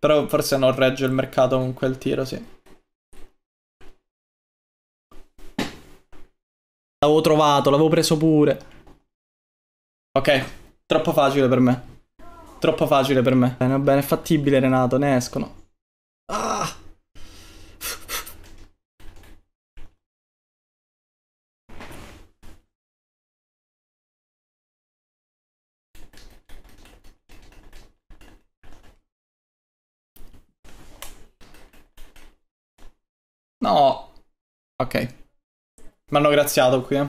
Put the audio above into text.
Però forse non regge il mercato con quel tiro, sì. L'avevo trovato, l'avevo preso pure. Ok, troppo facile per me. Troppo facile per me. Bene, bene, è fattibile Renato, ne escono. No. Ok. Mi hanno graziato qui, eh.